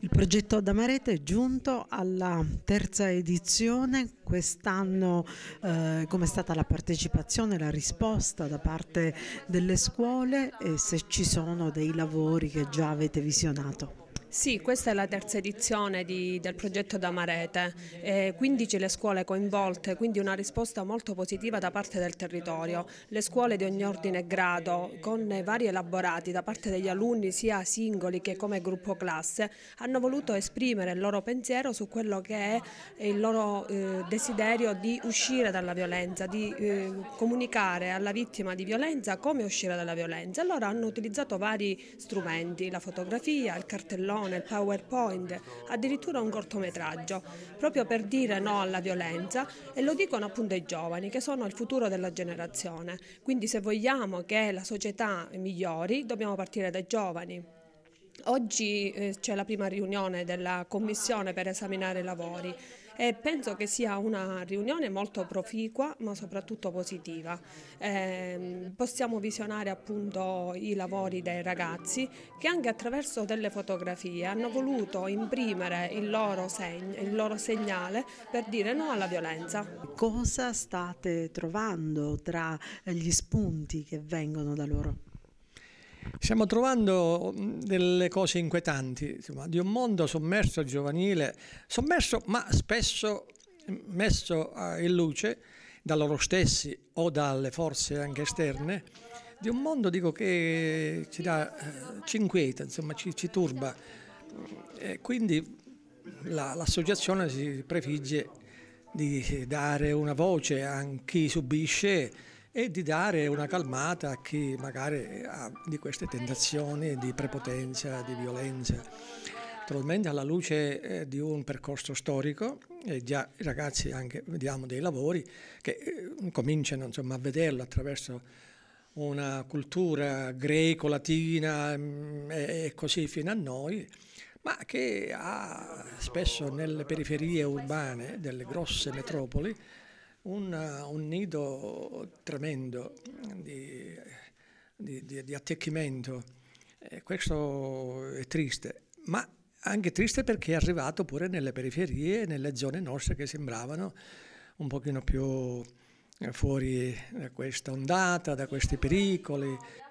Il progetto ad è giunto alla terza edizione, quest'anno eh, com'è stata la partecipazione, la risposta da parte delle scuole e se ci sono dei lavori che già avete visionato? Sì, questa è la terza edizione di, del progetto Damarete, eh, 15 le scuole coinvolte, quindi una risposta molto positiva da parte del territorio. Le scuole di ogni ordine e grado, con vari elaborati da parte degli alunni sia singoli che come gruppo classe, hanno voluto esprimere il loro pensiero su quello che è il loro eh, desiderio di uscire dalla violenza, di eh, comunicare alla vittima di violenza come uscire dalla violenza. Allora hanno utilizzato vari strumenti, la fotografia, il cartellone, nel PowerPoint, addirittura un cortometraggio, proprio per dire no alla violenza e lo dicono appunto i giovani che sono il futuro della generazione. Quindi se vogliamo che la società migliori dobbiamo partire dai giovani. Oggi eh, c'è la prima riunione della Commissione per esaminare i lavori e penso che sia una riunione molto proficua ma soprattutto positiva. Ehm, possiamo visionare appunto i lavori dei ragazzi che anche attraverso delle fotografie hanno voluto imprimere il loro, segno, il loro segnale per dire no alla violenza. Cosa state trovando tra gli spunti che vengono da loro? Stiamo trovando mm, delle cose inquietanti insomma, di un mondo sommerso giovanile, sommerso ma spesso mm, messo in luce da loro stessi o dalle forze anche esterne, di un mondo dico, che ci, dà, eh, ci inquieta, insomma, ci, ci turba. E quindi la, l'associazione si prefigge di dare una voce a chi subisce e di dare una calmata a chi magari ha di queste tentazioni di prepotenza, di violenza. Naturalmente alla luce eh, di un percorso storico, e già i ragazzi anche vediamo dei lavori che eh, cominciano insomma, a vederlo attraverso una cultura greco-latina mm, e così fino a noi, ma che ha spesso nelle periferie urbane delle grosse metropoli un, un nido tremendo di, di, di, di attecchimento. E questo è triste, ma anche triste perché è arrivato pure nelle periferie, nelle zone nostre che sembravano un pochino più fuori da questa ondata, da questi pericoli.